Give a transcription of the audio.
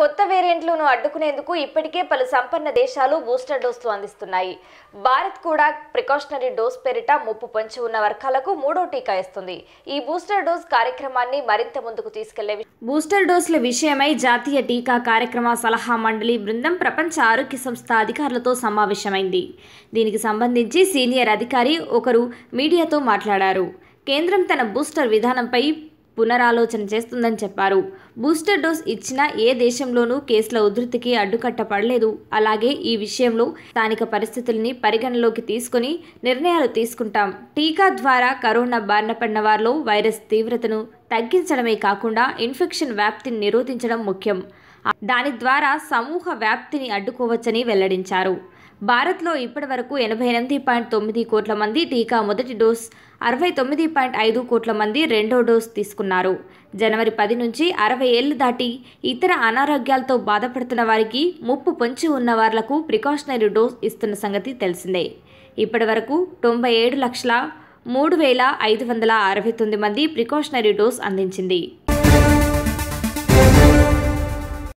కొత్త వేరియంట్లను అడ్డుకునేందుకు ఇప్పటికే పలు సంపన్న దేశాలు బూస్టర్ డోసులు అందిస్తున్నాయి భారత్ కూడా ప్రికాషనరీ డోస్ పేరిట ముప్పు పొంచి ఉన్న వర్గాలకు మూడో టీకా ఇస్తుంది ఈ బూస్టర్ డోస్ కార్యక్రమాన్ని మరింత ముందుకు తీసుకెళ్లే బూస్టర్ డోసుల విషయమై జాతీయ టీకా కార్యక్రమ సలహా మండలి బృందం ప్రపంచ ఆరోగ్య సంస్థ అధికారులతో సమావేశమైంది దీనికి సంబంధించి సీనియర్ అధికారి ఒకరు మీడియాతో మాట్లాడారు కేంద్రం తన బూస్టర్ విధానంపై పునరాలోచన చేస్తుందని చెప్పారు బూస్టర్ డోస్ ఇచ్చిన ఏ దేశంలోనూ కేసుల ఉధృతికి అడ్డుకట్ట పడలేదు అలాగే ఈ విషయంలో స్థానిక పరిస్థితుల్ని పరిగణలోకి తీసుకుని నిర్ణయాలు తీసుకుంటాం టీకా ద్వారా కరోనా బారిన పడిన వారిలో వైరస్ తీవ్రతను తగ్గించడమే కాకుండా ఇన్ఫెక్షన్ వ్యాప్తిని నిరోధించడం ముఖ్యం దాని ద్వారా సమూహ వ్యాప్తిని అడ్డుకోవచ్చని వెల్లడించారు భారత్లో ఇప్పటి వరకు ఎనభై ఎనిమిది పాయింట్ తొమ్మిది కోట్ల మంది టీకా మొదటి డోస్ అరవై తొమ్మిది పాయింట్ ఐదు కోట్ల మంది రెండో డోస్ తీసుకున్నారు జనవరి పది నుంచి అరవై ఏళ్ళు దాటి ఇతర అనారోగ్యాలతో బాధపడుతున్న వారికి ముప్పు పొంచి ఉన్న వాళ్లకు ప్రికాషనరీ డోస్ ఇస్తున్న సంగతి తెలిసిందే ఇప్పటి వరకు తొంభై ఏడు లక్షల మూడు వేల ఐదు వందల అరవై తొమ్మిది మంది ప్రికాషనరీ డోస్ అందించింది